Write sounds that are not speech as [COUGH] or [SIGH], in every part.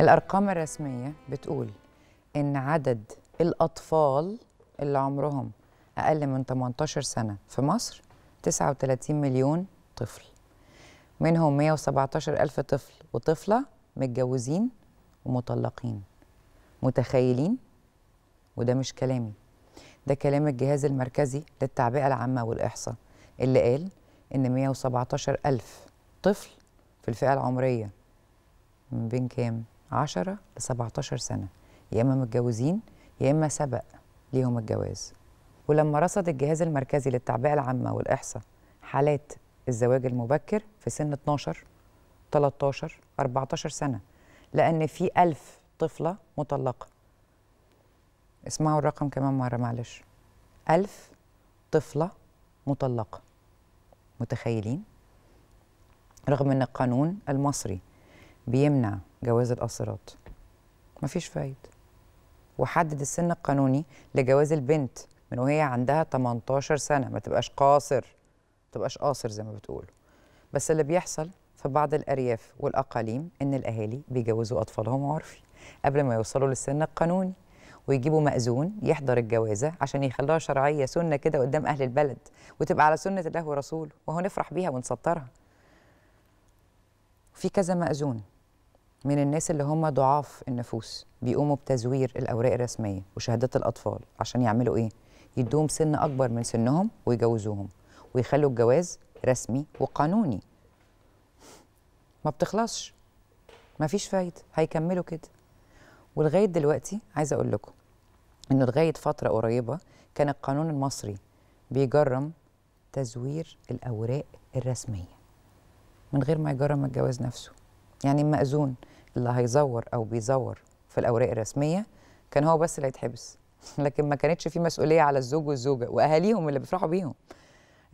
الأرقام الرسمية بتقول إن عدد الأطفال اللي عمرهم أقل من 18 سنة في مصر 39 مليون طفل منهم 117 ألف طفل وطفلة متجوزين ومطلقين متخيلين وده مش كلامي ده كلام الجهاز المركزي للتعبئة العامة والإحصاء اللي قال إن 117 ألف طفل في الفئة العمرية من بين كام؟ 10 ل 17 سنة يا إما متجوزين يا إما سبق ليهم الجواز ولما رصد الجهاز المركزي للتعبئة العامة والإحصاء حالات الزواج المبكر في سن 12 13 14 سنة لأن في ألف طفلة مطلقة اسمعوا الرقم كمان مرة معلش ألف طفلة مطلقة متخيلين؟ رغم أن القانون المصري بيمنع جواز القاصرات مفيش فايد وحدد السن القانوني لجواز البنت من وهي عندها 18 سنه ما تبقاش قاصر ما تبقاش قاصر زي ما بتقولوا بس اللي بيحصل في بعض الارياف والاقاليم ان الاهالي بيجوزوا اطفالهم عرفي قبل ما يوصلوا للسن القانوني ويجيبوا مأذون يحضر الجوازة عشان يخلوها شرعية سنة كده قدام أهل البلد وتبقى على سنة الله ورسوله وهو نفرح بيها ونسطرها في كذا مأذون من الناس اللي هم ضعاف النفوس بيقوموا بتزوير الاوراق الرسميه وشهادات الاطفال عشان يعملوا ايه يدوهم سن اكبر من سنهم ويجوزوهم ويخلوا الجواز رسمي وقانوني ما بتخلصش ما فيش فايده هيكملوا كده ولغايه دلوقتي عايزه اقول لكم انه لغايه فتره قريبه كان القانون المصري بيجرم تزوير الاوراق الرسميه من غير ما يجرم الجواز نفسه يعني المأذون اللي هيزور أو بيزور في الأوراق الرسمية كان هو بس اللي هيتحبس [LAUGHS] لكن ما كانتش في مسؤولية على الزوج والزوجة وأهاليهم اللي بيفرحوا بيهم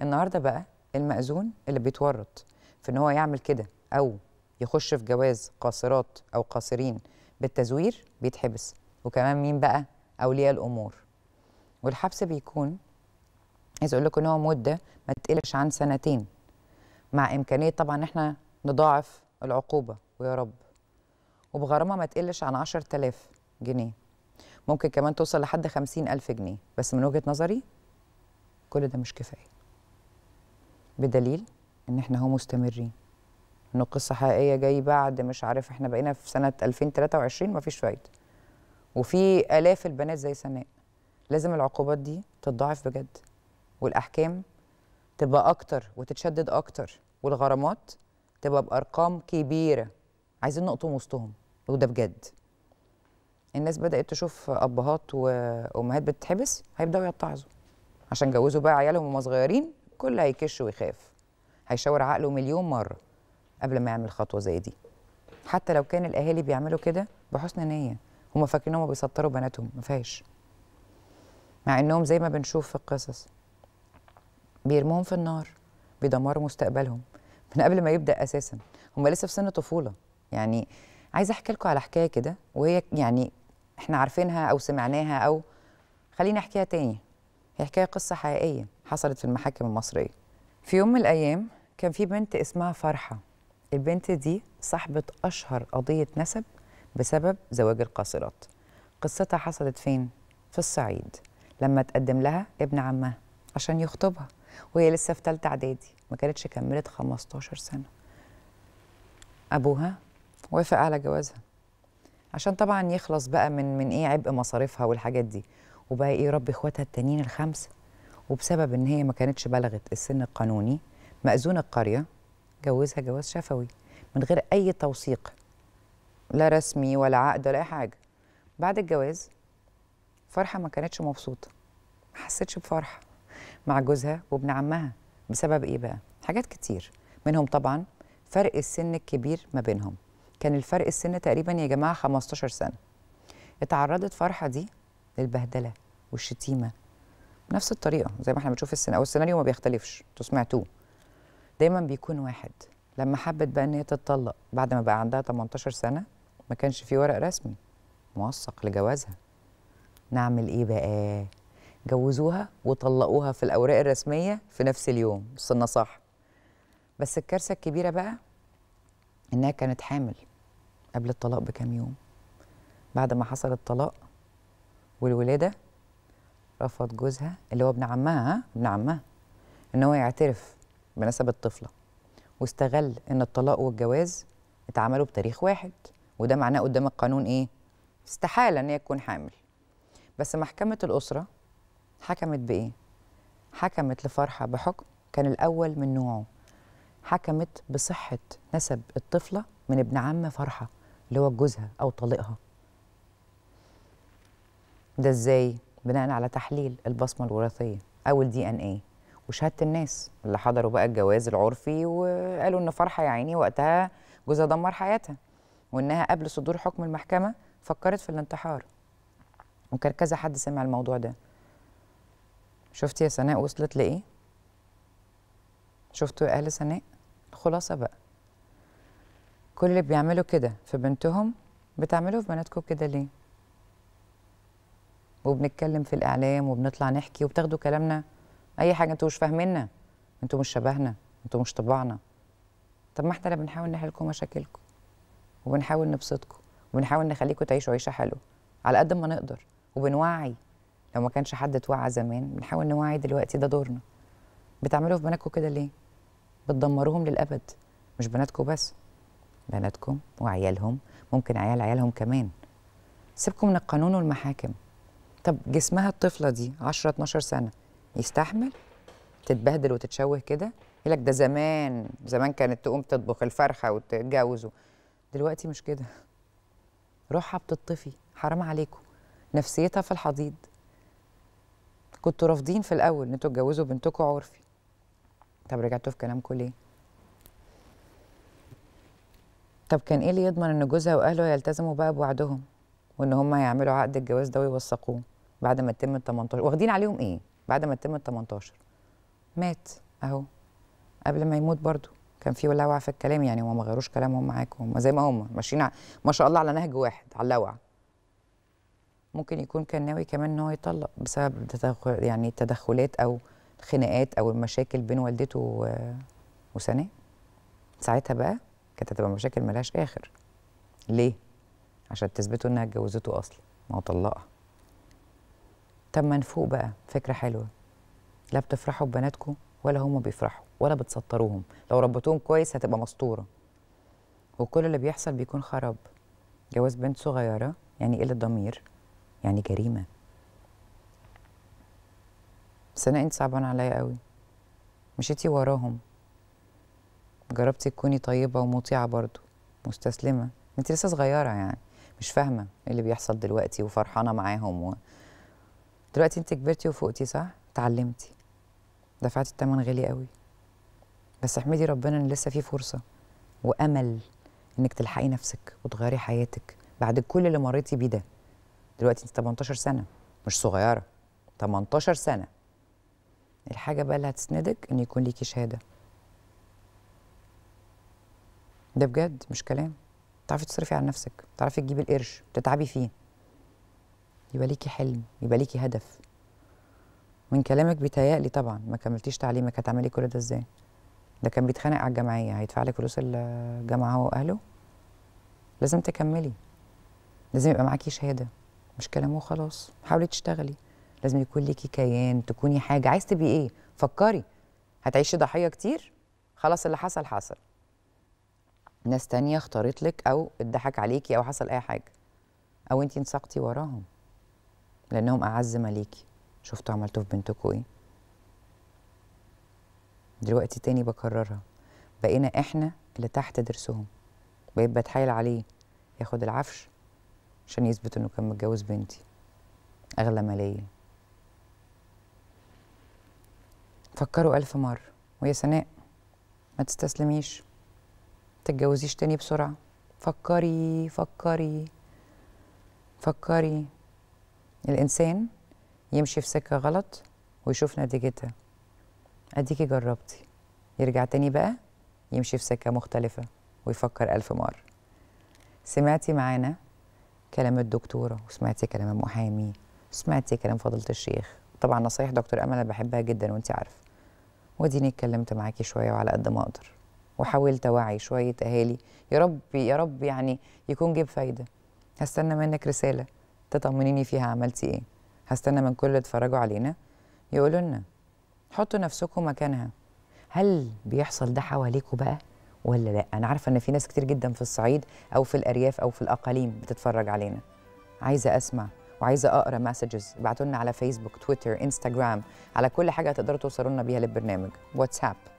النهاردة بقى المأذون اللي بيتورط في إن هو يعمل كده أو يخش في جواز قاصرات أو قاصرين بالتزوير بيتحبس وكمان مين بقى أولياء الأمور والحبس بيكون عايز اقول لكم ان هو مده ما تقلش عن سنتين مع امكانيه طبعا احنا نضاعف العقوبة ويا رب وبغرامة ما تقلش عن 10000 جنيه ممكن كمان توصل لحد 50000 جنيه بس من وجهة نظري كل ده مش كفاية بدليل إن إحنا هو مستمرين إنه قصة حقيقية جاي بعد مش عارف إحنا بقينا في سنة 2023 مفيش فايدة وفي آلاف البنات زي سناء لازم العقوبات دي تتضاعف بجد والأحكام تبقى أكتر وتتشدد أكتر والغرامات تبقى بارقام كبيره عايزين نقطم وسطهم وده بجد الناس بدات تشوف ابهات وامهات بتتحبس هيبداوا يتعظوا عشان جوزوا بقى عيالهم وهم صغيرين كل هيكش ويخاف هيشاور عقله مليون مره قبل ما يعمل خطوه زي دي حتى لو كان الاهالي بيعملوا كده بحسن نيه هم فاكرين هم بيسطروا بناتهم ما فيهاش مع انهم زي ما بنشوف في القصص بيرموهم في النار بيدمروا مستقبلهم من قبل ما يبدا اساسا هم لسه في سن طفوله يعني عايزه احكي لكم على حكايه كده وهي يعني احنا عارفينها او سمعناها او خليني احكيها تاني هي حكايه قصه حقيقيه حصلت في المحاكم المصريه في يوم من الايام كان في بنت اسمها فرحه البنت دي صاحبه اشهر قضيه نسب بسبب زواج القاصرات قصتها حصلت فين في الصعيد لما تقدم لها ابن عمها عشان يخطبها وهي لسه في ثالثه اعدادي ما كانتش كملت 15 سنه ابوها وافق على جوازها عشان طبعا يخلص بقى من من ايه عبء مصاريفها والحاجات دي وبقى ايه يربي اخواتها التانيين الخمسه وبسبب ان هي ما كانتش بلغت السن القانوني مأذون القريه جوزها جواز شفوي من غير اي توثيق لا رسمي ولا عقد ولا اي حاجه بعد الجواز فرحه ما كانتش مبسوطه ما حسيتش بفرحه مع جوزها وابن عمها بسبب ايه بقى حاجات كتير منهم طبعا فرق السن الكبير ما بينهم كان الفرق السن تقريبا يا جماعه 15 سنه اتعرضت فرحه دي للبهدله والشتيمه بنفس الطريقه زي ما احنا بنشوف او السيناريو ما بيختلفش انتوا سمعتوه دايما بيكون واحد لما حبت بقى ان هي تتطلق بعد ما بقى عندها 18 سنه ما كانش في ورق رسمي موثق لجوازها نعمل ايه بقى جوزوها وطلقوها في الاوراق الرسميه في نفس اليوم وصلنا صح بس الكارثه الكبيره بقى انها كانت حامل قبل الطلاق بكام يوم بعد ما حصل الطلاق والولاده رفض جوزها اللي هو ابن عمها ابن عمها ان هو يعترف بنسب الطفله واستغل ان الطلاق والجواز اتعملوا بتاريخ واحد وده معناه قدام القانون ايه استحاله ان هي تكون حامل بس محكمه الاسره حكمت بايه حكمت لفرحه بحكم كان الاول من نوعه حكمت بصحه نسب الطفله من ابن عم فرحه اللي هو جوزها او طليقها ده ازاي بناء على تحليل البصمه الوراثيه او الدي ان ايه وشهاده الناس اللي حضروا بقى الجواز العرفي وقالوا ان فرحه يا عيني وقتها جوزها دمر حياتها وانها قبل صدور حكم المحكمه فكرت في الانتحار وكان كذا حد سمع الموضوع ده شفتي يا سناء وصلت لايه شفتوا يا اهل سناء الخلاصه بقى كل اللي بيعملوا كده في بنتهم بتعملوا في بناتكم كده ليه وبنتكلم في الاعلام وبنطلع نحكي وبتاخدوا كلامنا اي حاجه انتوا مش فاهميننا انتوا مش شبهنا انتوا مش طباعنا طب ما احنا بنحاول نحل لكم مشاكلكم وبنحاول نبسطكم وبنحاول نخليكم تعيشوا عيشه حلوه على قد ما نقدر وبنوعي لو ما كانش حد توعى زمان بنحاول نوعي دلوقتي ده دورنا بتعملوا في بناتكم كده ليه بتدمروهم للابد مش بناتكم بس بناتكم وعيالهم ممكن عيال عيالهم كمان سيبكم من القانون والمحاكم طب جسمها الطفله دي 10 12 سنه يستحمل تتبهدل وتتشوه كده يقول لك ده زمان زمان كانت تقوم تطبخ الفرخه وتتجوز دلوقتي مش كده روحها بتطفي حرام عليكم نفسيتها في الحضيض كنتوا رافضين في الاول ان انتوا تجوزوا بنتكم عرفي طب رجعتوا في كلامكم ليه طب كان ايه اللي يضمن ان جوزها واهله يلتزموا بقى بوعدهم وان هم هيعملوا عقد الجواز ده ويوثقوه بعد ما تتم ال 18 واخدين عليهم ايه بعد ما تتم ال 18 مات اهو قبل ما يموت برضه كان في ولوعه في الكلام يعني هم ما غيروش كلامهم معاكم هم زي ما هم ماشيين ع... ما شاء الله على نهج واحد على اللوعه ممكن يكون كان ناوي كمان ان هو يطلق بسبب تدخل يعني تدخلات او خناقات او المشاكل بين والدته وسناء ساعتها بقى كانت هتبقى مشاكل ملهاش اخر ليه عشان تثبتوا انها اتجوزته اصلا ما هو طلقها طب ما نفوق بقى فكره حلوه لا بتفرحوا ببناتكم ولا هم بيفرحوا ولا بتسطروهم لو ربطوهم كويس هتبقى مسطوره وكل اللي بيحصل بيكون خراب جواز بنت صغيره يعني قله ضمير يعني جريمه بس انا انت صعبان عليا قوي مشيتي وراهم جربتي تكوني طيبه ومطيعه برضه مستسلمه انت لسه صغيره يعني مش فاهمه ايه اللي بيحصل دلوقتي وفرحانه معاهم و... دلوقتي انت كبرتي وفوقتي صح اتعلمتي دفعتي الثمن غالي قوي بس احمدي ربنا ان لسه في فرصه وامل انك تلحقي نفسك وتغيري حياتك بعد كل اللي مريتي بيه ده دلوقتي انت 18 سنه مش صغيره 18 سنه الحاجه بقى اللي هتسندك ان يكون ليكي شهاده ده بجد مش كلام تعرفي تصرفي على نفسك تعرفي تجيبي القرش تتعبي فيه يبقى ليكي حلم يبقى ليكي هدف من كلامك بيتهيألي طبعا ما كملتيش تعليمك هتعملي كل ده ازاي ده كان بيتخانق على الجمعيه هيدفع لك فلوس الجامعه هو واهله لازم تكملي لازم يبقى معاكي شهاده مش كلام وخلاص حاولي تشتغلي لازم يكون ليكي كيان تكوني حاجه عايز تبقي ايه فكري هتعيشي ضحيه كتير خلاص اللي حصل حصل ناس تانية اختارت لك او اتضحك عليكي او حصل اي حاجه او انت انسقتي وراهم لانهم اعز ما ليكي شفتوا عملتوا في بنتكم ايه دلوقتي تاني بكررها بقينا احنا اللي تحت درسهم بقيت بتحايل عليه ياخد العفش عشان يثبت انه كان متجوز بنتي اغلى ملايين فكروا ألف مرة ويا سناء ما تستسلميش تتجوزيش تاني بسرعة فكري فكري فكري الإنسان يمشي في سكة غلط ويشوف نتيجتها أديكي جربتي يرجع تاني بقى يمشي في سكة مختلفة ويفكر ألف مرة سمعتي معانا كلام الدكتوره وسمعتي كلام المحامي سمعتي كلام فضلة الشيخ طبعا نصايح دكتور امل انا بحبها جدا وانت عارفه وديني اتكلمت معاكي شويه وعلى قد ما اقدر وحاولت اوعي شويه اهالي يا رب يا رب يعني يكون جيب فايده هستنى منك رساله تطمنيني فيها عملتي ايه هستنى من كل اللي اتفرجوا علينا يقولوا لنا حطوا نفسكم مكانها هل بيحصل ده حواليكوا بقى ولا لا انا عارفه ان في ناس كتير جدا في الصعيد او في الارياف او في الاقاليم بتتفرج علينا عايزه اسمع وعايزه اقرا مسجز ابعتوا على فيسبوك تويتر انستغرام على كل حاجه تقدروا توصلوا لنا بيها للبرنامج واتساب